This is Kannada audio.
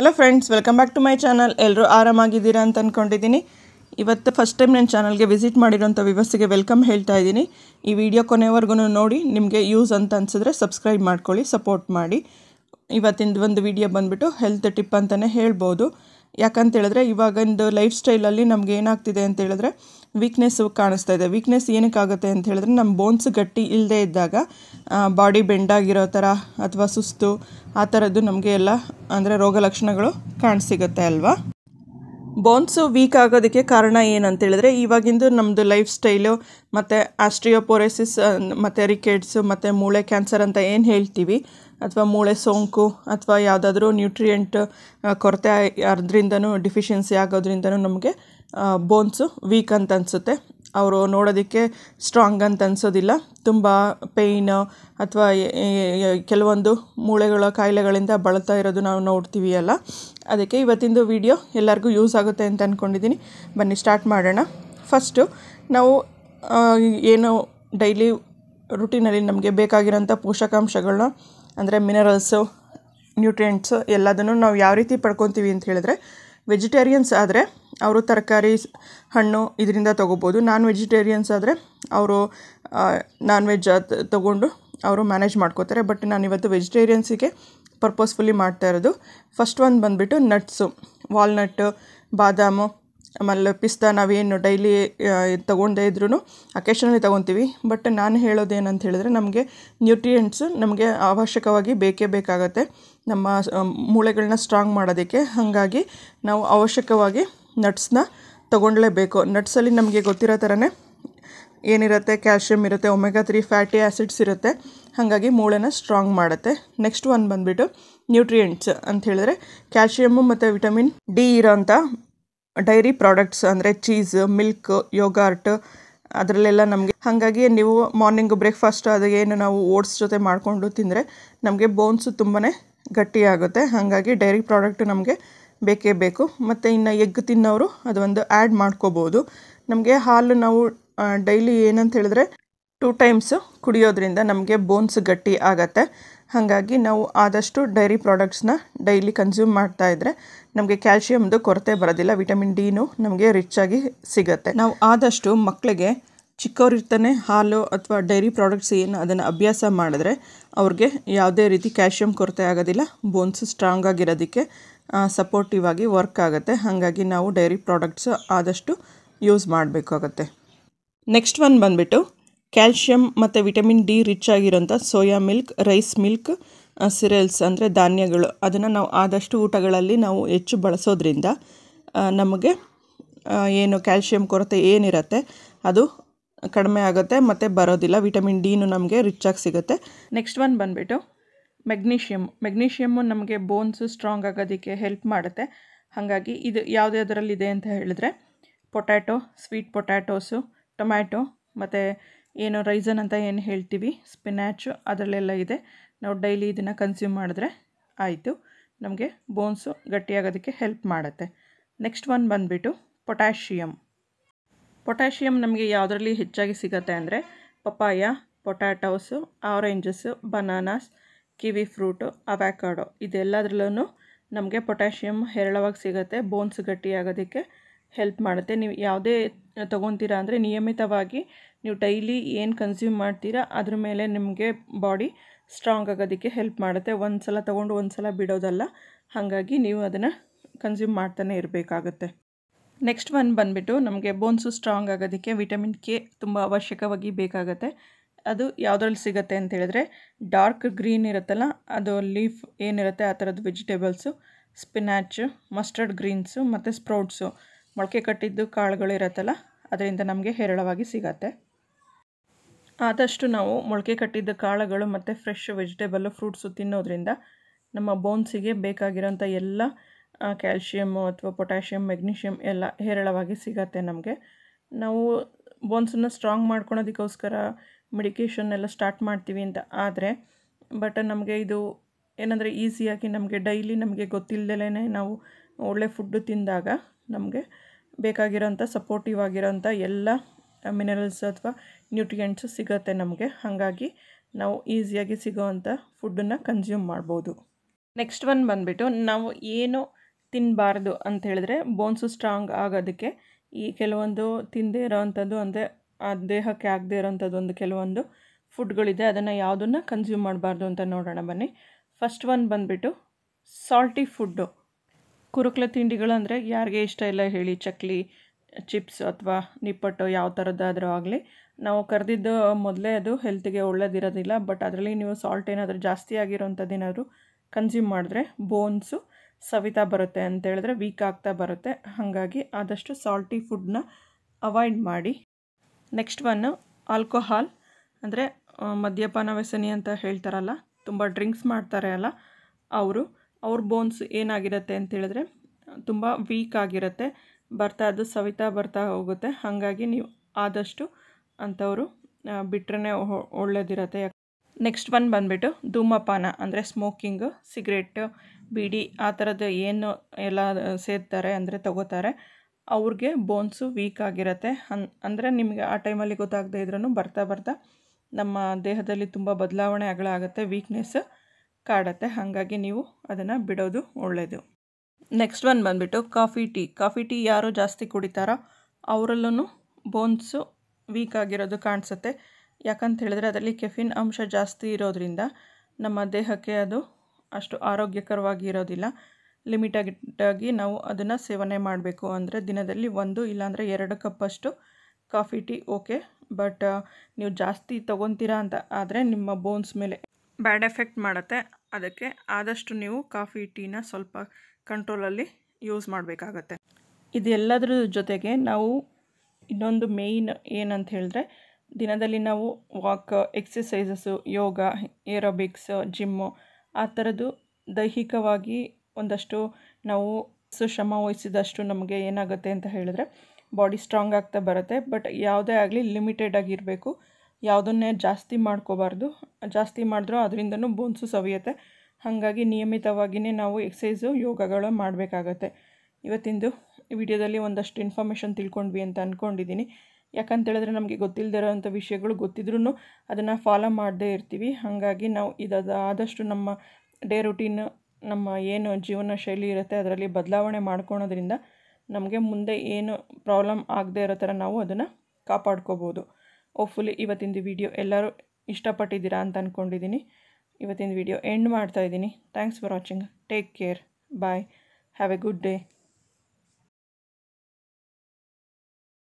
hello friends welcome back to my channel ಎಲ್ಲರೂ ಆರಾಮಾಗಿದ್ದೀರಾ ಅಂತ ಅಂದ್ಕೊಂಡಿದ್ದೀನಿ ಇವತ್ತು ಫಸ್ಟ್ ಟೈಮ್ ನನ್ನ ಚಾನಲ್ಗೆ ವಿಸಿಟ್ ಮಾಡಿರೋಂಥ ವ್ಯವಸ್ಥೆಗೆ ವೆಲ್ಕಮ್ ಹೇಳ್ತಾ ಇದ್ದೀನಿ ಈ ವಿಡಿಯೋ ಕೊನೆವರೆಗೂ ನೋಡಿ ನಿಮಗೆ ಯೂಸ್ ಅಂತ ಅನ್ಸಿದ್ರೆ ಸಬ್ಸ್ಕ್ರೈಬ್ ಮಾಡ್ಕೊಳ್ಳಿ ಸಪೋರ್ಟ್ ಮಾಡಿ ಇವತ್ತಿಂದು ಒಂದು ವಿಡಿಯೋ ಬಂದುಬಿಟ್ಟು ಹೆಲ್ತ್ ಟಿಪ್ ಅಂತಲೇ ಹೇಳ್ಬೋದು ಯಾಕಂತೇಳಿದ್ರೆ ಇವಾಗಿಂದು ಲೈಫ್ ಸ್ಟೈಲಲ್ಲಿ ನಮಗೆ ಏನಾಗ್ತಿದೆ ಅಂತ ಹೇಳಿದ್ರೆ ವೀಕ್ನೆಸ್ಸು ಕಾಣಿಸ್ತಾ ಇದೆ ವೀಕ್ನೆಸ್ ಏನಕ್ಕಾಗುತ್ತೆ ಅಂತ ಹೇಳಿದ್ರೆ ನಮ್ಮ ಬೋನ್ಸ್ ಗಟ್ಟಿ ಇಲ್ಲದೆ ಇದ್ದಾಗ ಬಾಡಿ ಬೆಂಡಾಗಿರೋ ಥರ ಅಥವಾ ಸುಸ್ತು ಆ ಥರದ್ದು ನಮಗೆ ಎಲ್ಲ ಅಂದರೆ ರೋಗ ಲಕ್ಷಣಗಳು ಕಾಣಿಸಿಗುತ್ತೆ ಅಲ್ವಾ ಬೋನ್ಸು ವೀಕ್ ಆಗೋದಕ್ಕೆ ಕಾರಣ ಏನಂತೇಳಿದ್ರೆ ಇವಾಗಿಂದು ನಮ್ಮದು ಲೈಫ್ ಸ್ಟೈಲು ಮತ್ತು ಆಸ್ಟ್ರಿಯೋಪೋರೆಸಿಸ್ ಮತ್ತು ರಿಕೆಟ್ಸು ಮತ್ತು ಮೂಳೆ ಕ್ಯಾನ್ಸರ್ ಅಂತ ಏನು ಹೇಳ್ತೀವಿ ಅಥವಾ ಮೂಳೆ ಸೋಂಕು ಅಥವಾ ಯಾವುದಾದ್ರೂ ನ್ಯೂಟ್ರಿಯೆಂಟ್ ಕೊರತೆ ಅದರಿಂದನೂ ಡಿಫಿಷಿಯನ್ಸಿ ಆಗೋದ್ರಿಂದನೂ ನಮಗೆ ಬೋನ್ಸು ವೀಕ್ ಅಂತ ಅನಿಸುತ್ತೆ ಅವರು ನೋಡೋದಕ್ಕೆ ಸ್ಟ್ರಾಂಗ್ ಅಂತ ಅನಿಸೋದಿಲ್ಲ ತುಂಬ ಪೇಯ್ನು ಅಥವಾ ಕೆಲವೊಂದು ಮೂಳೆಗಳ ಕಾಯಿಲೆಗಳಿಂದ ಬಳಲ್ತಾ ಇರೋದು ನಾವು ನೋಡ್ತೀವಿ ಅಲ್ಲ ಅದಕ್ಕೆ ಇವತ್ತಿಂದು ವೀಡಿಯೋ ಎಲ್ಲರಿಗೂ ಯೂಸ್ ಆಗುತ್ತೆ ಅಂತ ಅಂದ್ಕೊಂಡಿದ್ದೀನಿ ಬನ್ನಿ ಸ್ಟಾರ್ಟ್ ಮಾಡೋಣ ಫಸ್ಟು ನಾವು ಏನು ಡೈಲಿ ರುಟೀನಲ್ಲಿ ನಮಗೆ ಬೇಕಾಗಿರೋಂಥ ಪೋಷಕಾಂಶಗಳನ್ನ ಅಂದರೆ ಮಿನರಲ್ಸು ನ್ಯೂಟ್ರಿಯೆಂಟ್ಸು ಎಲ್ಲದನ್ನು ನಾವು ಯಾವ ರೀತಿ ಪಡ್ಕೊತೀವಿ ಅಂತ ಹೇಳಿದ್ರೆ ವೆಜಿಟೇರಿಯನ್ಸ್ ಆದರೆ ಅವರು ತರಕಾರಿ ಹಣ್ಣು ಇದರಿಂದ ತೊಗೋಬೋದು ನಾನ್ ವೆಜಿಟೇರಿಯನ್ಸ್ ಆದರೆ ಅವರು ನಾನ್ ವೆಜ್ ತೊಗೊಂಡು ಅವರು ಮ್ಯಾನೇಜ್ ಮಾಡ್ಕೋತಾರೆ ಬಟ್ ನಾನು ಇವತ್ತು ವೆಜಿಟೇರಿಯನ್ಸಿಗೆ ಪರ್ಪಸ್ಫುಲ್ಲಿ ಮಾಡ್ತಾ ಇರೋದು ಫಸ್ಟ್ ಒಂದು ಬಂದುಬಿಟ್ಟು ನಟ್ಸು ವಾಲ್ನಟ್ ಬಾದಾಮು ಆಮೇಲೆ ಪಿಸ್ತಾ ನಾವೇನು ಡೈಲಿ ತೊಗೊಂಡೇ ಇದ್ರೂ ಅಕೇಶನಲ್ಲಿ ತೊಗೊತೀವಿ ಬಟ್ ನಾನು ಹೇಳೋದೇನಂತ ಹೇಳಿದ್ರೆ ನಮಗೆ ನ್ಯೂಟ್ರಿಯೆಂಟ್ಸು ನಮಗೆ ಅವಶ್ಯಕವಾಗಿ ಬೇಕೇ ಬೇಕಾಗತ್ತೆ ನಮ್ಮ ಮೂಳೆಗಳನ್ನ ಸ್ಟ್ರಾಂಗ್ ಮಾಡೋದಕ್ಕೆ ಹಾಗಾಗಿ ನಾವು ಅವಶ್ಯಕವಾಗಿ ನಟ್ಸ್ನ ತೊಗೊಳ್ಳೇಬೇಕು ನಟ್ಸಲ್ಲಿ ನಮಗೆ ಗೊತ್ತಿರೋ ಥರನೇ ಏನಿರುತ್ತೆ ಕ್ಯಾಲ್ಶಿಯಮ್ ಇರುತ್ತೆ ಒಮೆಗಾ ತ್ರೀ ಫ್ಯಾಟಿ ಆ್ಯಸಿಡ್ಸ್ ಇರುತ್ತೆ ಹಾಗಾಗಿ ಮೂಳೆನ ಸ್ಟ್ರಾಂಗ್ ಮಾಡುತ್ತೆ ನೆಕ್ಸ್ಟ್ ಒನ್ ಬಂದುಬಿಟ್ಟು ನ್ಯೂಟ್ರಿಯೆಂಟ್ಸ್ ಅಂತ ಹೇಳಿದ್ರೆ ಕ್ಯಾಲ್ಶಿಯಮ್ಮು ಮತ್ತು ವಿಟಮಿನ್ ಡಿ ಇರೋಂಥ ಡೈರಿ ಪ್ರಾಡಕ್ಟ್ಸ್ ಅಂದರೆ ಚೀಸ್ ಮಿಲ್ಕ್ ಯೋಗಾರ್ಟ್ ಅದರಲ್ಲೆಲ್ಲ ನಮಗೆ ಹಾಗಾಗಿ ನೀವು ಮಾರ್ನಿಂಗ್ ಬ್ರೇಕ್ಫಾಸ್ಟ್ ಏನು ನಾವು ಓಟ್ಸ್ ಜೊತೆ ಮಾಡಿಕೊಂಡು ತಿಂದರೆ ನಮಗೆ ಬೋನ್ಸು ತುಂಬಾ ಗಟ್ಟಿಯಾಗುತ್ತೆ ಹಾಗಾಗಿ ಡೈರಿ ಪ್ರಾಡಕ್ಟು ನಮಗೆ ಬೇಕೇ ಬೇಕು ಮತ್ತು ಇನ್ನು ಎಗ್ ತಿನ್ನೋರು ಅದೊಂದು ಆ್ಯಡ್ ಮಾಡ್ಕೋಬೋದು ನಮಗೆ ಹಾಲು ನಾವು ಡೈಲಿ ಏನಂತ ಹೇಳಿದ್ರೆ ಟೂ ಟೈಮ್ಸು ಕುಡಿಯೋದ್ರಿಂದ ನಮಗೆ ಬೋನ್ಸ್ ಗಟ್ಟಿ ಆಗತ್ತೆ ಹಾಗಾಗಿ ನಾವು ಆದಷ್ಟು ಡೈರಿ ಪ್ರಾಡಕ್ಟ್ಸ್ನ ಡೈಲಿ ಕನ್ಸ್ಯೂಮ್ ಮಾಡ್ತಾ ಇದ್ದರೆ ನಮಗೆ ಕ್ಯಾಲ್ಶಿಯಮ್ದು ಕೊರತೆ ಬರೋದಿಲ್ಲ ವಿಟಮಿನ್ ಡಿನು ನಮಗೆ ರಿಚ್ ಆಗಿ ಸಿಗತ್ತೆ ನಾವು ಆದಷ್ಟು ಮಕ್ಕಳಿಗೆ ಚಿಕ್ಕವರಿರ್ತಾನೆ ಹಾಲು ಅಥವಾ ಡೈರಿ ಪ್ರಾಡಕ್ಟ್ಸ್ ಏನು ಅದನ್ನು ಅಭ್ಯಾಸ ಮಾಡಿದ್ರೆ ಅವ್ರಿಗೆ ಯಾವುದೇ ರೀತಿ ಕ್ಯಾಲ್ಶಿಯಮ್ ಕೊರತೆ ಆಗೋದಿಲ್ಲ ಬೋನ್ಸ್ ಸ್ಟ್ರಾಂಗ್ ಆಗಿರೋದಕ್ಕೆ ಸಪೋರ್ಟಿವ್ ಆಗಿ ವರ್ಕ್ ಆಗುತ್ತೆ ಹಾಗಾಗಿ ನಾವು ಡೈರಿ ಪ್ರಾಡಕ್ಟ್ಸ್ ಆದಷ್ಟು ಯೂಸ್ ಮಾಡಬೇಕಾಗತ್ತೆ ನೆಕ್ಸ್ಟ್ ಒನ್ ಬಂದುಬಿಟ್ಟು ಕ್ಯಾಲ್ಶಿಯಂ ಮತ್ತು ವಿಟಮಿನ್ ಡಿ ರಿಚ್ ಆಗಿರೋಂಥ soya milk rice milk cereals ಅಂದರೆ ಧಾನ್ಯಗಳು ಅದನ್ನು ನಾವು ಆದಷ್ಟು ಊಟಗಳಲ್ಲಿ ನಾವು ಹೆಚ್ಚು ಬಳಸೋದ್ರಿಂದ ನಮಗೆ ಏನು ಕ್ಯಾಲ್ಶಿಯಂ ಕೊರತೆ ಏನಿರುತ್ತೆ ಅದು ಕಡಿಮೆ ಆಗುತ್ತೆ ಮತ್ತು ಬರೋದಿಲ್ಲ ವಿಟಮಿನ್ ಡಿನೂ ನಮಗೆ ರಿಚ್ ಆಗಿ ಸಿಗುತ್ತೆ ನೆಕ್ಸ್ಟ್ ಒನ್ ಬಂದುಬಿಟ್ಟು ಮೆಗ್ನೀಷಿಯಮ್ ಮೆಗ್ನೀಷಿಯಮ್ಮು ನಮಗೆ ಬೋನ್ಸು ಸ್ಟ್ರಾಂಗ್ ಆಗೋದಕ್ಕೆ ಹೆಲ್ಪ್ ಮಾಡುತ್ತೆ ಹಾಗಾಗಿ ಇದು ಯಾವುದ್ಯಾವುದರಲ್ಲಿದೆ ಅಂತ ಹೇಳಿದ್ರೆ ಪೊಟ್ಯಾಟೊ ಸ್ವೀಟ್ ಪೊಟ್ಯಾಟೋಸು ಟೊಮ್ಯಾಟೊ ಮತ್ತು ಏನು ರೈಸನ್ ಅಂತ ಏನು ಹೇಳ್ತೀವಿ ಸ್ಪಿನ್ಯಾಚು ಅದರಲ್ಲೆಲ್ಲ ಇದೆ ನಾವು ಡೈಲಿ ಇದನ್ನು ಕನ್ಸ್ಯೂಮ್ ಮಾಡಿದ್ರೆ ಆಯಿತು ನಮಗೆ ಬೋನ್ಸು ಗಟ್ಟಿಯಾಗೋದಕ್ಕೆ ಹೆಲ್ಪ್ ಮಾಡುತ್ತೆ ನೆಕ್ಸ್ಟ್ ಒನ್ ಬಂದುಬಿಟ್ಟು ಪೊಟ್ಯಾಷಿಯಮ್ ಪೊಟ್ಯಾಷಿಯಮ್ ನಮಗೆ ಯಾವುದರಲ್ಲಿ ಹೆಚ್ಚಾಗಿ ಸಿಗುತ್ತೆ ಅಂದರೆ papaya potatoes oranges bananas kiwi fruit avocado ಇದೆಲ್ಲದ್ರಲ್ಲೂ ನಮಗೆ ಪೊಟ್ಯಾಷಿಯಮ್ ಹೇರಳವಾಗಿ ಸಿಗುತ್ತೆ ಬೋನ್ಸ್ ಗಟ್ಟಿಯಾಗೋದಕ್ಕೆ ಹೆಲ್ಪ್ ಮಾಡುತ್ತೆ ನೀವು ಯಾವುದೇ ತೊಗೊತೀರಾ ಅಂದರೆ ನಿಯಮಿತವಾಗಿ ನೀವು ಡೈಲಿ ಏನು ಕನ್ಸ್ಯೂಮ್ ಮಾಡ್ತೀರಾ ಅದ್ರ ಮೇಲೆ ನಿಮಗೆ ಬಾಡಿ ಸ್ಟ್ರಾಂಗ್ ಆಗೋದಕ್ಕೆ ಹೆಲ್ಪ್ ಮಾಡುತ್ತೆ ಒಂದು ಸಲ ತೊಗೊಂಡು ಒಂದು ಸಲ ಬಿಡೋದಲ್ಲ ಹಾಗಾಗಿ ನೀವು ಅದನ್ನು ಕನ್ಸ್ಯೂಮ್ ಮಾಡ್ತಾನೆ ಇರಬೇಕಾಗುತ್ತೆ ನೆಕ್ಸ್ಟ್ ಒನ್ ಬಂದುಬಿಟ್ಟು ನಮಗೆ ಬೋನ್ಸು ಸ್ಟ್ರಾಂಗ್ ಆಗೋದಕ್ಕೆ ವಿಟಮಿನ್ ಕೆ ತುಂಬ ಅವಶ್ಯಕವಾಗಿ ಬೇಕಾಗುತ್ತೆ ಅದು ಯಾವುದ್ರಲ್ಲಿ ಸಿಗುತ್ತೆ ಅಂತ ಹೇಳಿದ್ರೆ ಡಾರ್ಕ್ ಗ್ರೀನ್ ಇರುತ್ತಲ್ಲ ಅದು ಲೀಫ್ ಏನಿರುತ್ತೆ ಆ ಥರದ್ದು ವೆಜಿಟೇಬಲ್ಸು ಸ್ಪಿನಾಚು ಮಸ್ಟರ್ಡ್ ಗ್ರೀನ್ಸು ಮತ್ತು ಸ್ಪ್ರೌಟ್ಸು ಮೊಳಕೆ ಕಟ್ಟಿದ್ದು ಕಾಳುಗಳು ಇರುತ್ತಲ್ಲ ಅದರಿಂದ ನಮಗೆ ಹೇರಳವಾಗಿ ಸಿಗತ್ತೆ ಆದಷ್ಟು ನಾವು ಮೊಳಕೆ ಕಟ್ಟಿದ್ದ ಕಾಳುಗಳು ಮತ್ತು ಫ್ರೆಶ್ ವೆಜಿಟೇಬಲ್ಲು ಫ್ರೂಟ್ಸು ತಿನ್ನೋದ್ರಿಂದ ನಮ್ಮ ಬೋನ್ಸಿಗೆ ಬೇಕಾಗಿರೋಂಥ ಎಲ್ಲ ಕ್ಯಾಲ್ಶಿಯಮ್ಮು ಅಥವಾ ಪೊಟ್ಯಾಷಿಯಮ್ ಮೆಗ್ನೀಷಿಯಮ್ ಎಲ್ಲ ಹೇರಳವಾಗಿ ಸಿಗತ್ತೆ ನಮಗೆ ನಾವು ಬೋನ್ಸನ್ನು ಸ್ಟ್ರಾಂಗ್ ಮಾಡ್ಕೊಳೋದಕ್ಕೋಸ್ಕರ ಎಲ್ಲ ಸ್ಟಾರ್ಟ್ ಮಾಡ್ತೀವಿ ಅಂತ ಆದರೆ ಬಟ್ ನಮಗೆ ಇದು ಏನಂದರೆ ಈಸಿಯಾಗಿ ನಮಗೆ ಡೈಲಿ ನಮಗೆ ಗೊತ್ತಿಲ್ಲದೇ ನಾವು ಒಳ್ಳೆ ಫುಡ್ಡು ತಿಂದಾಗ ನಮಗೆ ಬೇಕಾಗಿರೋಂಥ ಸಪೋರ್ಟಿವ್ ಆಗಿರೋಂಥ ಎಲ್ಲ ಮಿನರಲ್ಸ್ ಅಥವಾ ನ್ಯೂಟ್ರಿಯೆಂಟ್ಸು ಸಿಗುತ್ತೆ ನಮಗೆ ಹಾಗಾಗಿ ನಾವು ಈಸಿಯಾಗಿ ಸಿಗೋವಂಥ ಫುಡ್ಡನ್ನು ಕನ್ಸ್ಯೂಮ್ ಮಾಡ್ಬೋದು ನೆಕ್ಸ್ಟ್ ಒನ್ ಬಂದುಬಿಟ್ಟು ನಾವು ಏನು ತಿನ್ನಬಾರ್ದು ಅಂತ ಹೇಳಿದ್ರೆ ಬೋನ್ಸು ಸ್ಟ್ರಾಂಗ್ ಆಗೋದಕ್ಕೆ ಈ ಕೆಲವೊಂದು ತಿಂದೇ ಇರೋವಂಥದ್ದು ಅಂದರೆ ಆ ದೇಹಕ್ಕೆ ಆಗದೇ ಒಂದು ಕೆಲವೊಂದು ಫುಡ್ಗಳಿದೆ ಅದನ್ನು ಯಾವುದನ್ನು ಕನ್ಸ್ಯೂಮ್ ಮಾಡಬಾರ್ದು ಅಂತ ನೋಡೋಣ ಬನ್ನಿ ಫಸ್ಟ್ ಒನ್ ಬಂದುಬಿಟ್ಟು ಸಾಲ್ಟಿ ಫುಡ್ಡು ತಿಂಡಿಗಳು ತಿಂಡಿಗಳಂದರೆ ಯಾರಿಗೆ ಇಷ್ಟ ಇಲ್ಲ ಹೇಳಿ ಚಕ್ಲಿ ಚಿಪ್ಸ್ ಅಥವಾ ನಿಪ್ಪಟ್ಟು ಯಾವ ಥರದ್ದಾದರೂ ಆಗಲಿ ನಾವು ಕರೆದಿದ್ದು ಮೊದಲೇ ಅದು ಹೆಲ್ತಿಗೆ ಒಳ್ಳೇದಿರೋದಿಲ್ಲ ಬಟ್ ಅದರಲ್ಲಿ ನೀವು ಸಾಲ್ಟ್ ಏನಾದರೂ ಜಾಸ್ತಿ ಆಗಿರೋಂಥದ್ದು ಏನಾದರೂ ಕನ್ಸ್ಯೂಮ್ ಮಾಡಿದ್ರೆ ಬೋನ್ಸು ಸವಿತಾ ಬರುತ್ತೆ ಅಂತೇಳಿದ್ರೆ ವೀಕ್ ಆಗ್ತಾ ಬರುತ್ತೆ ಹಾಗಾಗಿ ಆದಷ್ಟು ಸಾಲ್ಟಿ ಫುಡ್ನ ಅವಾಯ್ಡ್ ಮಾಡಿ ನೆಕ್ಸ್ಟ್ ಒನ್ ಆಲ್ಕೋಹಾಲ್ ಅಂದರೆ ಮದ್ಯಪಾನ ವ್ಯಸನಿ ಅಂತ ಹೇಳ್ತಾರಲ್ಲ ತುಂಬ ಡ್ರಿಂಕ್ಸ್ ಮಾಡ್ತಾರೆ ಅಲ್ಲ ಅವರು ಅವ್ರ ಬೋನ್ಸ್ ಏನಾಗಿರುತ್ತೆ ಅಂತೇಳಿದ್ರೆ ತುಂಬ ವೀಕ್ ಆಗಿರುತ್ತೆ ಬರ್ತಾ ಅದು ಸವಿತಾ ಬರ್ತಾ ಹೋಗುತ್ತೆ ಹಾಗಾಗಿ ನೀವು ಆದಷ್ಟು ಅಂಥವರು ಬಿಟ್ರೇ ಯಾಕೆ ನೆಕ್ಸ್ಟ್ ಒನ್ ಬಂದುಬಿಟ್ಟು ಧೂಮಪಾನ ಅಂದರೆ ಸ್ಮೋಕಿಂಗು ಸಿಗರೇಟು ಬಿಡಿ ಆ ಥರದ್ದು ಏನು ಎಲ್ಲ ಸೇರ್ತಾರೆ ಅಂದರೆ ತಗೋತಾರೆ ಅವ್ರಿಗೆ ಬೋನ್ಸು ವೀಕ್ ಆಗಿರತ್ತೆ ಅನ್ ಅಂದರೆ ನಿಮಗೆ ಆ ಟೈಮಲ್ಲಿ ಗೊತ್ತಾಗದೇ ಇದ್ರೂ ಬರ್ತಾ ಬರ್ತಾ ನಮ್ಮ ದೇಹದಲ್ಲಿ ತುಂಬ ಅಗಳಾಗುತ್ತೆ ವೀಕ್ನೆಸ್ ಕಾಡತ್ತೆ ಹಾಗಾಗಿ ನೀವು ಅದನ್ನು ಬಿಡೋದು ಒಳ್ಳೆಯದು ನೆಕ್ಸ್ಟ್ ಒನ್ ಬಂದುಬಿಟ್ಟು ಕಾಫಿ ಟೀ ಕಾಫಿ ಟೀ ಯಾರು ಜಾಸ್ತಿ ಕುಡಿತಾರೋ ಅವರಲ್ಲೂ ಬೋನ್ಸು ವೀಕ್ ಆಗಿರೋದು ಕಾಣಿಸುತ್ತೆ ಯಾಕಂತ ಹೇಳಿದ್ರೆ ಅದರಲ್ಲಿ ಕೆಫಿನ್ ಅಂಶ ಜಾಸ್ತಿ ಇರೋದ್ರಿಂದ ನಮ್ಮ ದೇಹಕ್ಕೆ ಅದು ಅಷ್ಟು ಆರೋಗ್ಯಕರವಾಗಿ ಇರೋದಿಲ್ಲ ಲಿಮಿಟಾಗಿಟ್ಟಾಗಿ ನಾವು ಅದನ್ನು ಸೇವನೆ ಮಾಡಬೇಕು ಅಂದರೆ ದಿನದಲ್ಲಿ ಒಂದು ಇಲ್ಲಾಂದರೆ ಎರಡು ಕಪ್ಪಷ್ಟು ಕಾಫಿ ಟೀ ಓಕೆ ಬಟ್ ನೀವು ಜಾಸ್ತಿ ತೊಗೊತೀರಾ ಅಂತ ಆದರೆ ನಿಮ್ಮ ಬೋನ್ಸ್ ಮೇಲೆ ಬ್ಯಾಡ್ ಎಫೆಕ್ಟ್ ಮಾಡುತ್ತೆ ಅದಕ್ಕೆ ಆದಷ್ಟು ನೀವು ಕಾಫಿ ಟೀನ ಸ್ವಲ್ಪ ಕಂಟ್ರೋಲಲ್ಲಿ ಯೂಸ್ ಮಾಡಬೇಕಾಗತ್ತೆ ಇದೆಲ್ಲದರ ಜೊತೆಗೆ ನಾವು ಇನ್ನೊಂದು ಮೇಯ್ನ್ ಏನಂತ ಹೇಳಿದ್ರೆ ದಿನದಲ್ಲಿ ನಾವು walk exercises yoga aerobics gym ಆ ಥರದ್ದು ದೈಹಿಕವಾಗಿ ಒಂದಷ್ಟು ನಾವು ಸುಶ್ರಮ ವಹಿಸಿದಷ್ಟು ನಮಗೆ ಏನಾಗುತ್ತೆ ಅಂತ ಹೇಳಿದ್ರೆ ಬಾಡಿ ಸ್ಟ್ರಾಂಗ್ ಆಗ್ತಾ ಬರುತ್ತೆ ಬಟ್ ಯಾವುದೇ ಆಗಲಿ ಲಿಮಿಟೆಡ್ ಆಗಿರಬೇಕು ಯಾವುದನ್ನೇ ಜಾಸ್ತಿ ಮಾಡ್ಕೋಬಾರ್ದು ಜಾಸ್ತಿ ಮಾಡಿದ್ರೂ ಅದರಿಂದನೂ ಬೋನ್ಸು ಸವಿಯುತ್ತೆ ಹಾಗಾಗಿ ನಿಯಮಿತವಾಗಿಯೇ ನಾವು ಎಕ್ಸಸೈಸು ಯೋಗಗಳು ಮಾಡಬೇಕಾಗತ್ತೆ ಇವತ್ತಿಂದು ವಿಡಿಯೋದಲ್ಲಿ ಒಂದಷ್ಟು ಇನ್ಫಾರ್ಮೇಷನ್ ತಿಳ್ಕೊಂಡ್ವಿ ಅಂತ ಅಂದ್ಕೊಂಡಿದ್ದೀನಿ ಯಾಕಂತೇಳಿದ್ರೆ ನಮಗೆ ಗೊತ್ತಿಲ್ಲದಿರೋಂಥ ವಿಷಯಗಳು ಗೊತ್ತಿದ್ರೂ ಅದನ್ನು ಫಾಲೋ ಮಾಡದೇ ಇರ್ತೀವಿ ಹಾಗಾಗಿ ನಾವು ಇದಾದ ಆದಷ್ಟು ನಮ್ಮ ಡೇ ರುಟೀನ್ ನಮ್ಮ ಏನು ಜೀವನ ಶೈಲಿ ಇರುತ್ತೆ ಅದರಲ್ಲಿ ಬದಲಾವಣೆ ಮಾಡ್ಕೊಳೋದ್ರಿಂದ ನಮಗೆ ಮುಂದೆ ಏನು ಪ್ರಾಬ್ಲಮ್ ಆಗದೆ ಇರೋ ಥರ ನಾವು ಅದನ್ನು ಕಾಪಾಡ್ಕೋಬೋದು ಓಪ್ಫುಲಿ ಇವತ್ತಿನ ವಿಡಿಯೋ ಎಲ್ಲರೂ ಇಷ್ಟಪಟ್ಟಿದ್ದೀರಾ ಅಂತ ಅಂದ್ಕೊಂಡಿದ್ದೀನಿ ಇವತ್ತಿನ ವಿಡಿಯೋ ಎಂಡ್ ಮಾಡ್ತಾ ಇದ್ದೀನಿ thanks for watching take care bye have a good day